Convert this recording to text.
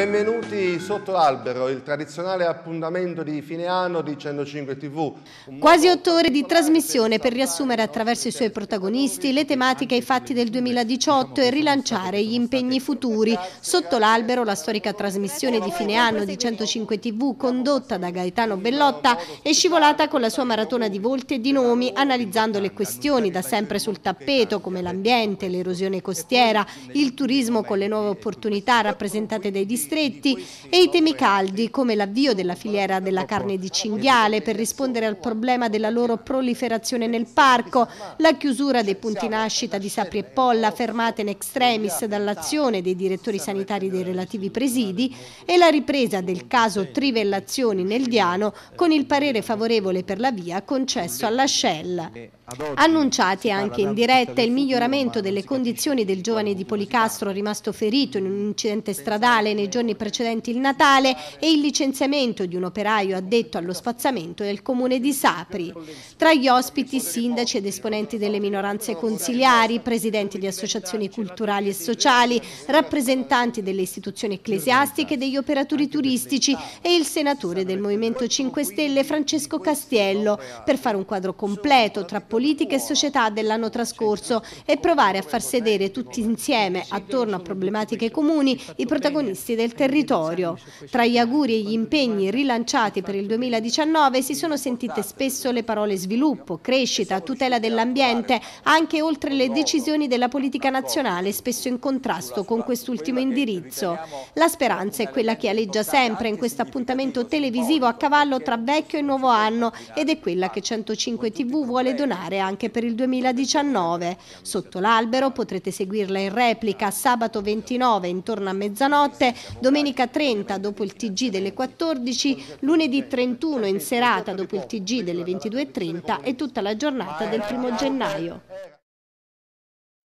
Benvenuti sotto l'albero, il tradizionale appuntamento di fine anno di 105 TV. Quasi otto ore di trasmissione per riassumere attraverso i suoi protagonisti le tematiche e i fatti del 2018 e rilanciare gli impegni futuri. Sotto l'albero la storica trasmissione di fine anno di 105 TV condotta da Gaetano Bellotta è scivolata con la sua maratona di volti e di nomi analizzando le questioni da sempre sul tappeto come l'ambiente, l'erosione costiera, il turismo con le nuove opportunità rappresentate dai distretti stretti e i temi caldi come l'avvio della filiera della carne di cinghiale per rispondere al problema della loro proliferazione nel parco, la chiusura dei punti nascita di Sapri e Polla fermate in extremis dall'azione dei direttori sanitari dei relativi presidi e la ripresa del caso Trivellazioni nel Diano con il parere favorevole per la via concesso alla Shell. Annunciati anche in diretta il miglioramento delle condizioni del giovane di Policastro rimasto ferito in un incidente stradale nei giorni giorni precedenti il Natale e il licenziamento di un operaio addetto allo spazzamento del comune di Sapri. Tra gli ospiti sindaci ed esponenti delle minoranze consiliari, presidenti di associazioni culturali e sociali, rappresentanti delle istituzioni ecclesiastiche, degli operatori turistici e il senatore del Movimento 5 Stelle Francesco Castiello per fare un quadro completo tra politica e società dell'anno trascorso e provare a far sedere tutti insieme attorno a problematiche comuni i protagonisti del territorio. Tra gli auguri e gli impegni rilanciati per il 2019 si sono sentite spesso le parole sviluppo, crescita, tutela dell'ambiente, anche oltre le decisioni della politica nazionale, spesso in contrasto con quest'ultimo indirizzo. La speranza è quella che aleggia sempre in questo appuntamento televisivo a cavallo tra vecchio e nuovo anno ed è quella che 105 TV vuole donare anche per il 2019. Sotto l'albero potrete seguirla in replica sabato 29 intorno a mezzanotte Domenica 30 dopo il TG delle 14, lunedì 31 in serata dopo il TG delle 22.30 e tutta la giornata del 1 gennaio.